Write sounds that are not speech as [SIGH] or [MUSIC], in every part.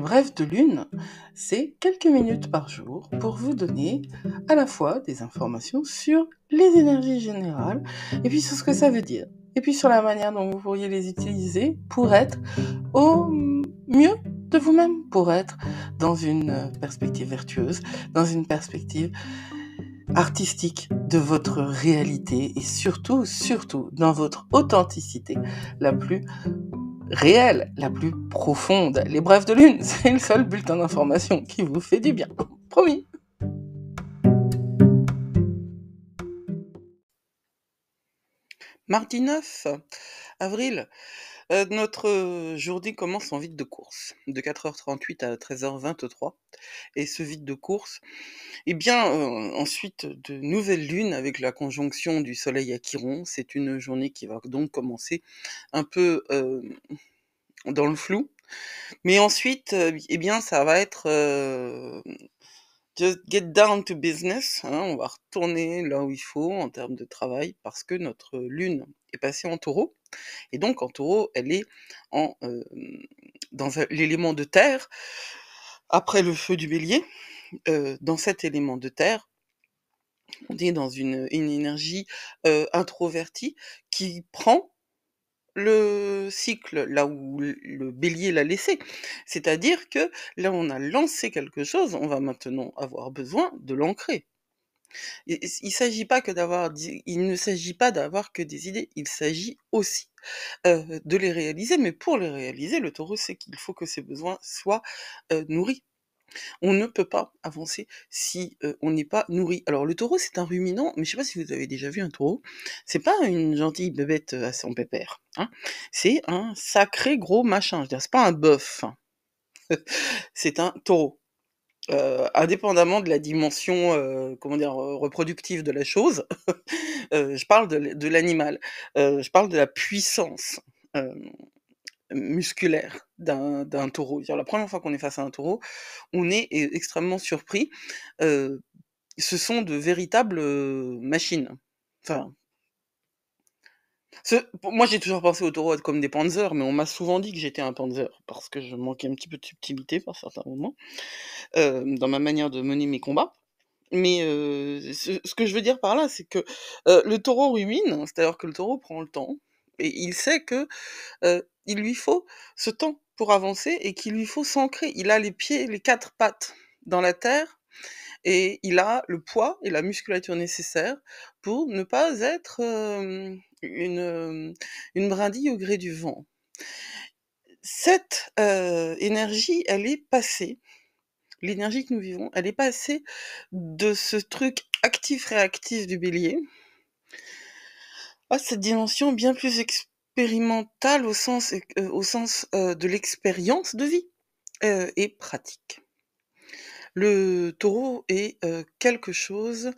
bref de lune, c'est quelques minutes par jour pour vous donner à la fois des informations sur les énergies générales et puis sur ce que ça veut dire. Et puis sur la manière dont vous pourriez les utiliser pour être au mieux de vous-même, pour être dans une perspective vertueuse, dans une perspective artistique de votre réalité et surtout, surtout dans votre authenticité la plus réelle, la plus profonde. Les brèves de lune, [LAUGHS] c'est le seul bulletin d'information qui vous fait du bien. Promis. Mardi 9 avril, euh, notre journée commence en vide de course, de 4h38 à 13h23. Et ce vide de course, eh bien, euh, ensuite de nouvelle lune avec la conjonction du soleil à Chiron, c'est une journée qui va donc commencer un peu euh, dans le flou. Mais ensuite, et eh bien, ça va être just get down to business. Hein. on va retourner là où il faut en termes de travail parce que notre lune est passée en taureau. Et donc, en taureau, elle est euh, dans l'élément de terre, après le feu du bélier, euh, dans cet élément de terre, on est dans une, énergie euh, introvertie qui prend le cycle là où le bélier l'a laissé. C'est-à-dire que là, on a lancé quelque chose, on va maintenant avoir besoin de l'ancrer. Il, s'agit pas que d'avoir, il ne s'agit pas d'avoir que des idées, il s'agit aussi euh, de les réaliser. Mais pour les réaliser, le taureau sait qu'il faut que ses besoins soient euh, nourris. On ne peut pas avancer si euh, on n'est pas nourri. Alors le taureau, c'est un ruminant, mais je ne sais pas si vous avez déjà vu un taureau. C'est pas une gentille bébête à son pépère. Hein. C'est un sacré gros machin. Je veux c'est pas un bœuf. Hein. [LAUGHS] c'est un taureau indépendamment de la dimension, comment dire? reproductive de la chose, [LAUGHS] je parle de l'animal. je parle de la puissance, musculaire d'un taureau. la première fois qu'on est face à un taureau, on est extrêmement surpris. ce sont de véritables, machines. Enfin moi, j'ai toujours pensé aux taureaux comme des panzers, mais on m'a souvent dit que j'étais un panzer parce que je manquais un petit peu de subtilité par certains moments euh, dans ma manière de mener mes combats. Mais euh, ce, que je veux dire par là, c'est que euh, le taureau ruine, hein, c'est-à-dire que le taureau prend le temps et il sait que il lui faut ce temps pour avancer et qu'il lui faut s'ancrer. Il a les pieds, les quatre pattes dans la terre et il a le poids et la musculature nécessaires pour ne pas être une, brindille au gré du vent. Cette énergie, elle est passée, l'énergie que nous vivons, elle est passée de ce truc actif-réactif du bélier à cette dimension bien plus expérimentale au sens, au sens de l'expérience de vie et pratique le taureau est quelque chose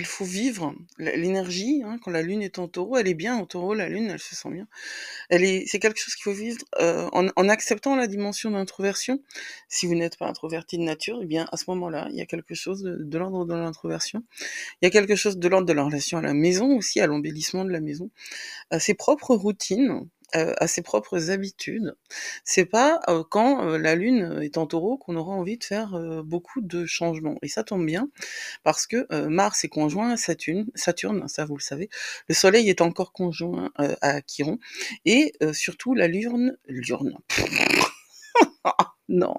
il faut vivre. L'énergie, hein, quand la lune est en taureau, elle est bien en taureau, la lune, elle se sent bien. Elle est, c'est quelque chose qu'il faut vivre euh, en, acceptant la dimension d'introversion. Si vous n'êtes pas introverti de nature, eh bien, à ce moment-là, il y a quelque chose de l'ordre de l'introversion. Il y a quelque chose de l'ordre de la relation à la maison aussi, à l'embellissement de la maison, à euh, ses propres routines, à ses propres habitudes. C'est pas euh, quand euh, la lune euh, est en taureau qu'on aura envie de faire beaucoup de changements. Et ça tombe bien parce que Mars est conjoint à Saturne, Saturne, ça vous le savez. Le Soleil est encore conjoint à Chiron et surtout la lune, lune non,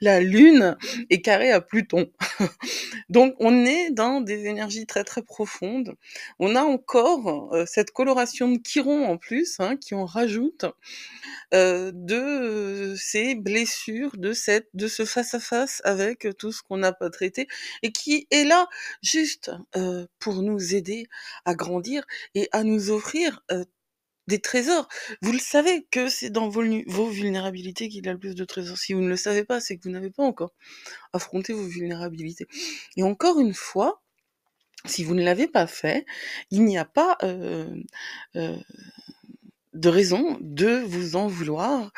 la Lune est carrée à Pluton. [LAUGHS] Donc on est dans des énergies très très profondes. On a encore euh, cette coloration de Chiron en plus, hein, qui en rajoute euh, de euh, ces blessures, de, cette, de ce face-à-face avec tout ce qu'on n'a pas traité, et qui est là juste pour nous aider à grandir et à nous offrir des trésors. Vous le savez que c'est dans vos, vulnérabilités qu'il y a le plus de trésors. Si vous ne le savez pas, c'est que vous n'avez pas encore affronté vos vulnérabilités. Et encore une fois, si vous ne l'avez pas fait, il n'y a pas euh, euh, de raison de vous en vouloir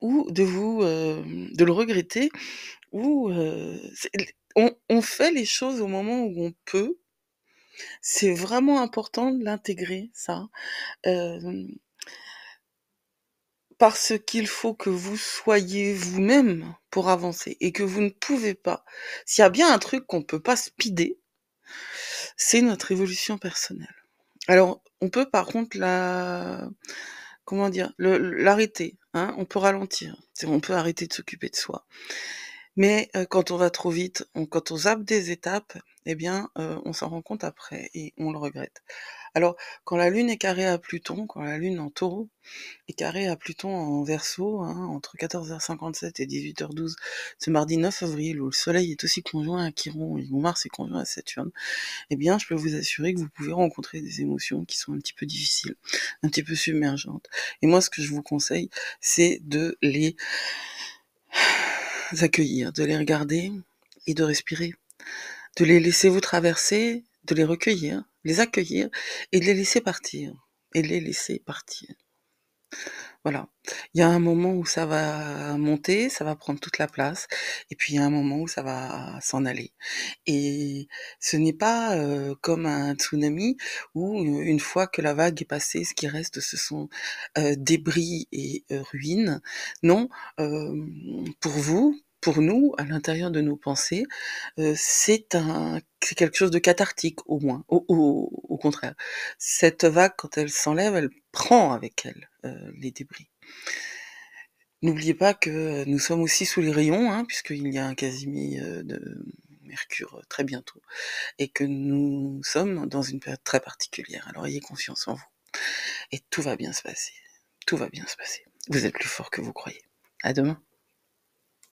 ou de vous euh, de le regretter on fait les choses au moment où on peut c'est vraiment important de l'intégrer, ça. parce qu'il faut que vous soyez vous-même pour avancer et que vous ne pouvez pas. S'il y a bien un truc qu'on ne peut pas speeder, c'est notre évolution personnelle. Alors, on peut par contre la comment dire l'arrêter. Hein, on peut ralentir. On peut arrêter de s'occuper de soi. Mais euh, quand on va trop vite, on, quand on zappe des étapes, eh bien, euh, on s'en rend compte après et on le regrette. Alors, quand la Lune est carrée à Pluton, quand la Lune en taureau est carrée à Pluton en verso, hein, entre 14h57 et 18h12, ce mardi 9 avril, où le Soleil est aussi conjoint à Chiron et où Mars est conjoint à Saturne, eh bien, je peux vous assurer que vous pouvez rencontrer des émotions qui sont un petit peu difficiles, un petit peu submergentes. Et moi, ce que je vous conseille, c'est de les accueillir, de les regarder et de respirer, de les laisser vous traverser, de les recueillir, les accueillir et de les laisser partir, et les laisser partir. Voilà. Il y a un moment où ça va monter, ça va prendre toute la place, et puis il y a un moment où ça va s'en aller. Et ce n'est pas comme un tsunami où une fois que la vague est passée, ce qui reste, ce sont débris et ruines. Non, pour vous, pour nous, à l'intérieur de nos pensées, c'est quelque chose de cathartique au moins, au, contraire. Cette vague, quand elle s'enlève, elle prend avec elle euh, les débris. N'oubliez pas que nous sommes aussi sous les rayons, hein, puisqu'il y a un mi euh, de Mercure euh, très bientôt, et que nous sommes dans une période très particulière. Alors ayez confiance en vous, et tout va bien se passer. Tout va bien se passer. Vous êtes plus fort que vous croyez. À demain.